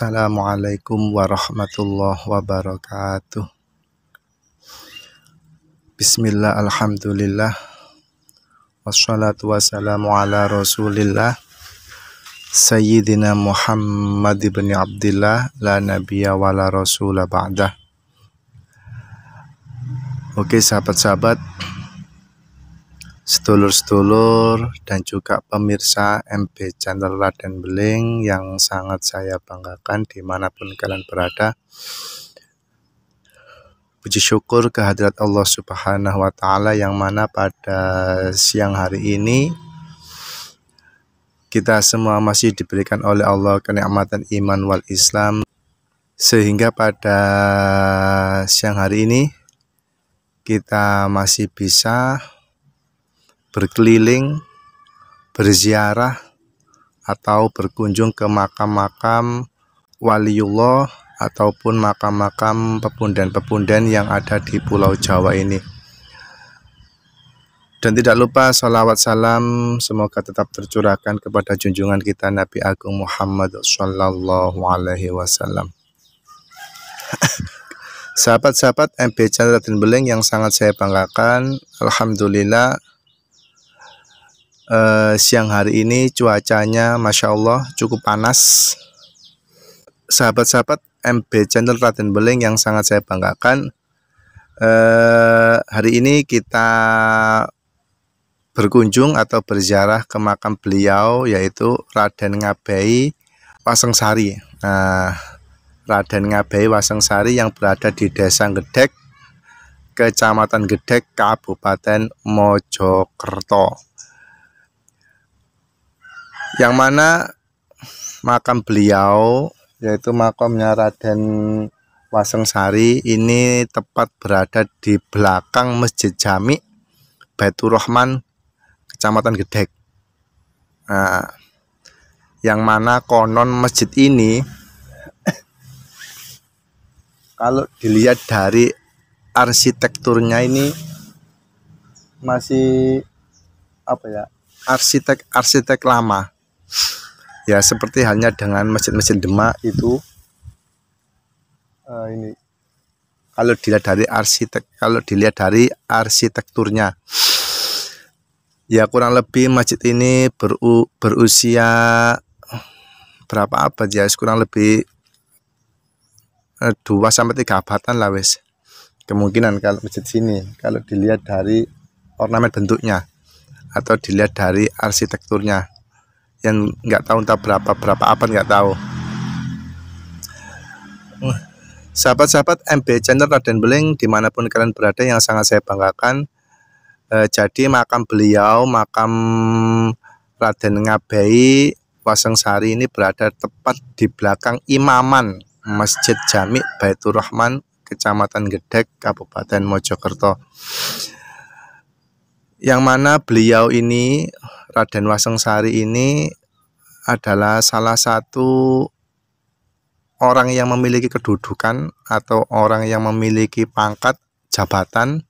Assalamualaikum warahmatullahi wabarakatuh. Bismillah alhamdulillah. Wassalatu wassalamu ala rasulillah. Sayyidina Muhammad ibn Abdullah la wa la rasulah ba'dah. Oke sahabat-sahabat sedulur-sedulur dan juga pemirsa MB Channel Raden Beling yang sangat saya banggakan dimanapun kalian berada. Puji syukur kehadirat Allah Subhanahu wa Ta'ala yang mana pada siang hari ini kita semua masih diberikan oleh Allah kenikmatan iman wal Islam sehingga pada siang hari ini kita masih bisa berkeliling, berziarah, atau berkunjung ke makam-makam waliullah ataupun makam-makam pepundan-pepundan yang ada di Pulau Jawa ini. Dan tidak lupa salawat salam semoga tetap tercurahkan kepada junjungan kita Nabi Agung Muhammad Sallallahu Alaihi Wasallam. Sahabat-sahabat mp Channel Raden Beleng yang sangat saya banggakan, Alhamdulillah eh, siang hari ini cuacanya Masya Allah cukup panas. Sahabat-sahabat MB Channel Raden Beling yang sangat saya banggakan. Eh, hari ini kita berkunjung atau berziarah ke makam beliau yaitu Raden Ngabei Wasengsari. Nah, Raden Ngabei Wasengsari yang berada di Desa Gedek, Kecamatan Gedek, Kabupaten Mojokerto yang mana makam beliau yaitu makamnya Raden Waseng Sari ini tepat berada di belakang Masjid Jami Baitur Rahman Kecamatan Gedek nah, yang mana konon masjid ini kalau dilihat dari arsitekturnya ini masih apa ya arsitek arsitek lama ya seperti halnya dengan masjid-masjid Demak itu uh, ini kalau dilihat dari arsitek kalau dilihat dari arsitekturnya ya kurang lebih masjid ini beru, berusia berapa abad ya kurang lebih eh, dua sampai tiga abadan lah wes kemungkinan kalau masjid sini kalau dilihat dari ornamen bentuknya atau dilihat dari arsitekturnya yang nggak tahu entah berapa berapa apa nggak tahu sahabat-sahabat MB Channel Raden Beling dimanapun kalian berada yang sangat saya banggakan eh, jadi makam beliau makam Raden Ngabai Sari ini berada tepat di belakang Imaman Masjid Jami Baitur Rahman Kecamatan Gedek Kabupaten Mojokerto yang mana beliau ini Raden Wasengsari ini adalah salah satu orang yang memiliki kedudukan atau orang yang memiliki pangkat jabatan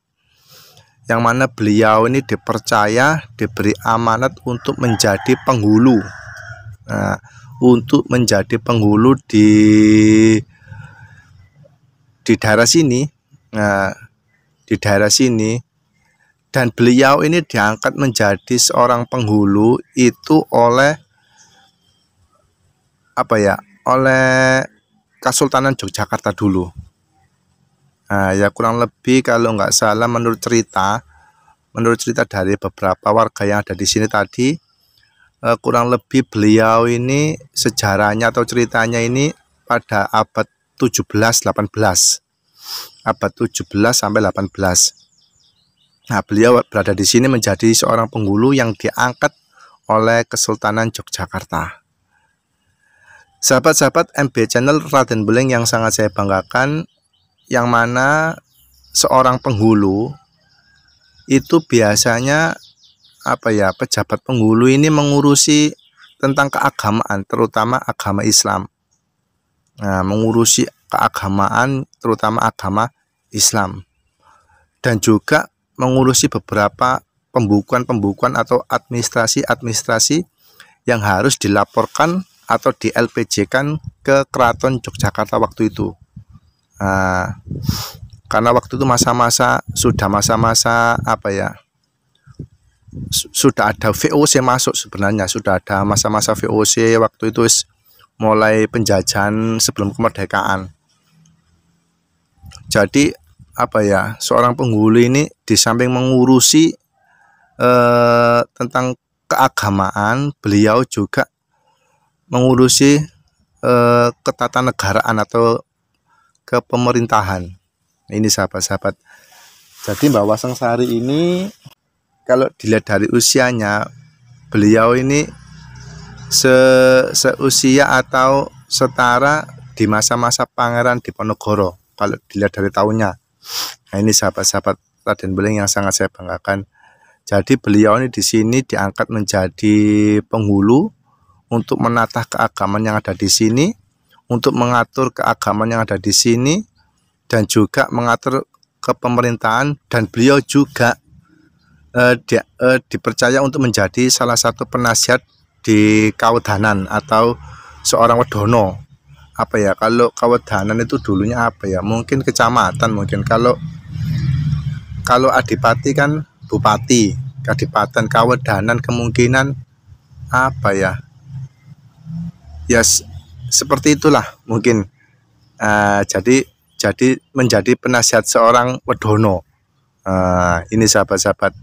yang mana beliau ini dipercaya diberi amanat untuk menjadi penghulu nah, untuk menjadi penghulu di di daerah sini nah, di daerah sini dan beliau ini diangkat menjadi seorang penghulu itu oleh apa ya oleh Kesultanan Yogyakarta dulu nah, ya kurang lebih kalau nggak salah menurut cerita menurut cerita dari beberapa warga yang ada di sini tadi eh, kurang lebih beliau ini sejarahnya atau ceritanya ini pada abad 17 18 abad 17 sampai 18 Nah, beliau berada di sini menjadi seorang penghulu yang diangkat oleh Kesultanan Yogyakarta. Sahabat-sahabat MB Channel Raden Beling yang sangat saya banggakan, yang mana seorang penghulu itu biasanya apa ya pejabat penghulu ini mengurusi tentang keagamaan, terutama agama Islam. Nah, mengurusi keagamaan, terutama agama Islam. Dan juga mengurusi beberapa pembukuan-pembukuan atau administrasi-administrasi yang harus dilaporkan atau lpj kan ke Keraton Yogyakarta waktu itu. Nah, karena waktu itu masa-masa sudah masa-masa apa ya? Sudah ada VOC masuk sebenarnya, sudah ada masa-masa VOC waktu itu mulai penjajahan sebelum kemerdekaan. Jadi apa ya seorang penghulu ini di samping mengurusi eh, tentang keagamaan beliau juga mengurusi eh, ketatanegaraan atau kepemerintahan ini sahabat-sahabat jadi Mbak Waseng Sari ini kalau dilihat dari usianya beliau ini se seusia atau setara di masa-masa Pangeran di Diponegoro kalau dilihat dari tahunnya Nah, ini sahabat-sahabat Raden Beling yang sangat saya banggakan. Jadi beliau ini di sini diangkat menjadi penghulu untuk menata keagamaan yang ada di sini, untuk mengatur keagamaan yang ada di sini, dan juga mengatur kepemerintahan. Dan beliau juga eh, di, eh, dipercaya untuk menjadi salah satu penasihat di Kaudanan atau seorang wedono apa ya kalau Kawedanan itu dulunya apa ya mungkin kecamatan mungkin kalau kalau adipati kan bupati kadipaten Kawedanan kemungkinan apa ya ya seperti itulah mungkin uh, jadi jadi menjadi penasihat seorang wedono uh, ini sahabat-sahabat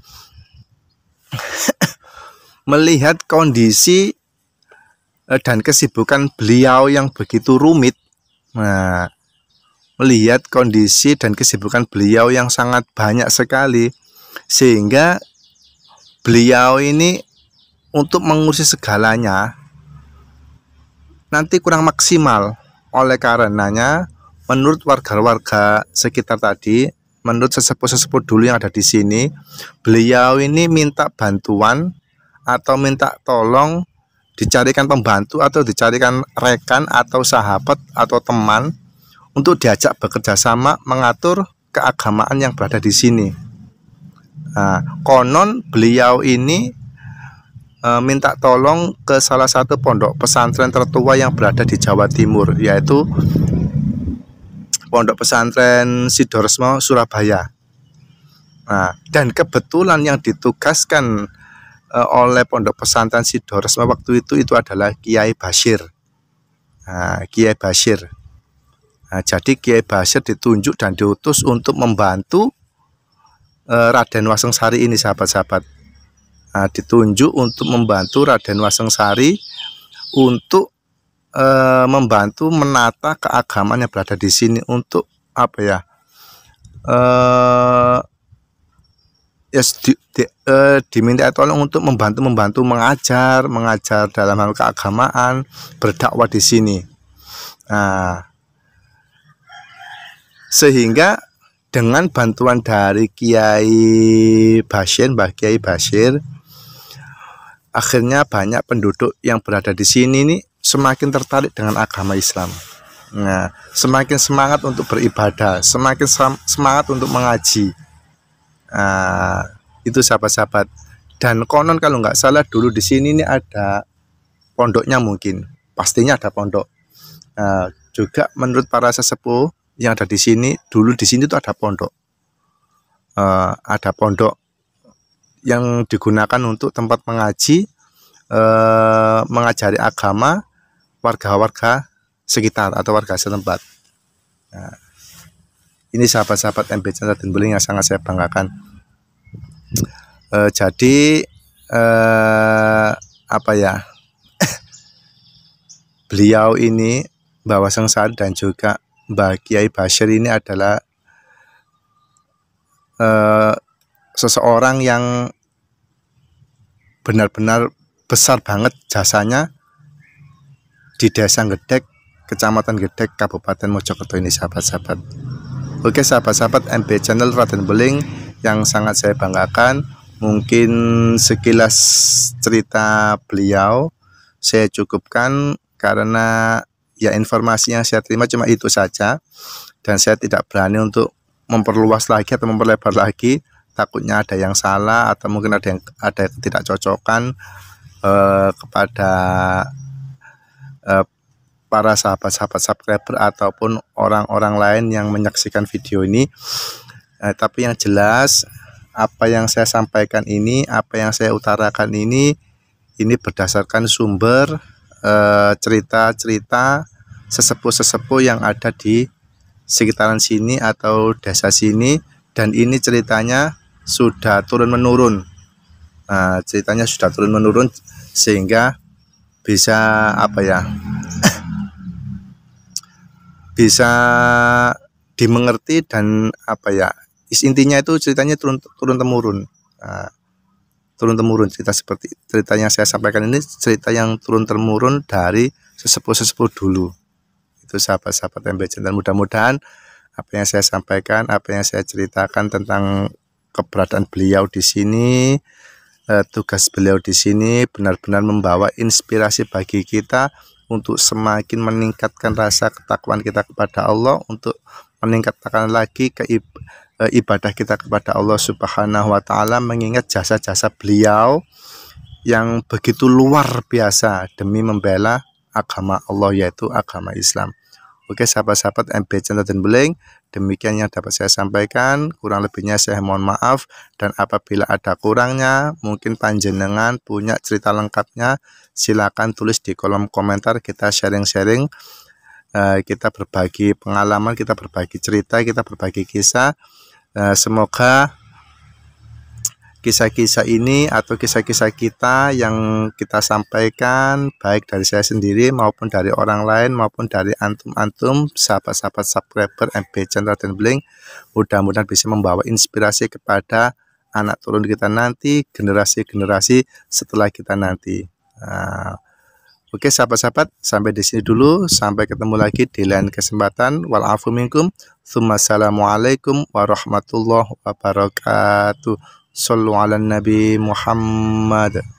melihat kondisi Eh, dan kesibukan beliau yang begitu rumit. Nah, melihat kondisi dan kesibukan beliau yang sangat banyak sekali sehingga beliau ini untuk mengurusi segalanya nanti kurang maksimal. Oleh karenanya, menurut warga-warga sekitar tadi, menurut sesepuh-sesepuh dulu yang ada di sini, beliau ini minta bantuan atau minta tolong dicarikan pembantu atau dicarikan rekan atau sahabat atau teman untuk diajak bekerja sama mengatur keagamaan yang berada di sini. Nah, konon beliau ini e, minta tolong ke salah satu pondok pesantren tertua yang berada di Jawa Timur, yaitu Pondok Pesantren Sidoresmo Surabaya. Nah, dan kebetulan yang ditugaskan Eh, oleh pondok pesantren Sidoresma waktu itu itu adalah Kiai Bashir. Nah, Kiai Bashir. Nah, jadi Kiai Bashir ditunjuk dan diutus untuk membantu eh, Raden Wasengsari ini sahabat-sahabat. Nah, ditunjuk untuk membantu Raden Wasengsari untuk eh, membantu menata keagamaan berada di sini untuk apa ya? Eh, ya di, di, uh, diminta tolong untuk membantu membantu mengajar mengajar dalam hal keagamaan berdakwah di sini nah, sehingga dengan bantuan dari Kiai Bashir Mbah Kiai Bashir akhirnya banyak penduduk yang berada di sini ini semakin tertarik dengan agama Islam. Nah, semakin semangat untuk beribadah, semakin semangat untuk mengaji uh, itu sahabat-sahabat dan konon kalau nggak salah dulu di sini ini ada pondoknya mungkin pastinya ada pondok uh, juga menurut para sesepuh yang ada di sini dulu di sini itu ada pondok uh, ada pondok yang digunakan untuk tempat mengaji uh, mengajari agama warga-warga sekitar atau warga setempat. Nah, ini sahabat-sahabat MBC dan Beling yang sangat saya banggakan. uh, jadi uh, apa ya? beliau ini Bawa Sengsar dan juga Mbak Kiai Bashir ini adalah uh, seseorang yang benar-benar besar banget jasanya di Desa Gedek, Kecamatan Gedek, Kabupaten Mojokerto ini sahabat-sahabat. Oke sahabat-sahabat MB Channel Raden Beling yang sangat saya banggakan mungkin sekilas cerita beliau saya cukupkan karena ya informasi yang saya terima cuma itu saja dan saya tidak berani untuk memperluas lagi atau memperlebar lagi takutnya ada yang salah atau mungkin ada yang ada yang tidak cocokan eh, kepada eh, para sahabat-sahabat subscriber ataupun orang-orang lain yang menyaksikan video ini. Eh, tapi yang jelas apa yang saya sampaikan ini, apa yang saya utarakan ini, ini berdasarkan sumber eh, cerita-cerita eh, sesepuh-sesepuh yang ada di sekitaran sini atau desa sini dan ini ceritanya sudah turun menurun nah, ceritanya sudah turun menurun sehingga bisa apa ya bisa dimengerti dan apa ya intinya itu ceritanya turun turun temurun nah, turun temurun cerita seperti cerita yang saya sampaikan ini cerita yang turun temurun dari sesepuh sesepuh dulu itu sahabat-sahabat MBC dan mudah-mudahan apa yang saya sampaikan apa yang saya ceritakan tentang keberadaan beliau di sini eh, tugas beliau di sini benar-benar membawa inspirasi bagi kita untuk semakin meningkatkan rasa ketakwaan kita kepada Allah untuk meningkatkan lagi ke eh, ibadah kita kepada Allah Subhanahu wa taala mengingat jasa-jasa beliau yang begitu luar biasa demi membela agama Allah yaitu agama Islam. Oke sahabat-sahabat MB Channel dan Beling, demikian yang dapat saya sampaikan. Kurang lebihnya saya mohon maaf dan apabila ada kurangnya, mungkin panjenengan punya cerita lengkapnya, silakan tulis di kolom komentar kita sharing-sharing. Eh, kita berbagi pengalaman, kita berbagi cerita, kita berbagi kisah. Eh, semoga kisah-kisah ini atau kisah-kisah kita yang kita sampaikan baik dari saya sendiri maupun dari orang lain maupun dari antum-antum sahabat-sahabat subscriber mp Channel dan Bling mudah-mudahan bisa membawa inspirasi kepada anak turun kita nanti generasi-generasi setelah kita nanti nah, Oke sahabat-sahabat sampai di sini dulu sampai ketemu lagi di lain kesempatan walafu minkum Assalamualaikum warahmatullahi wabarakatuh صلوا على النبي محمد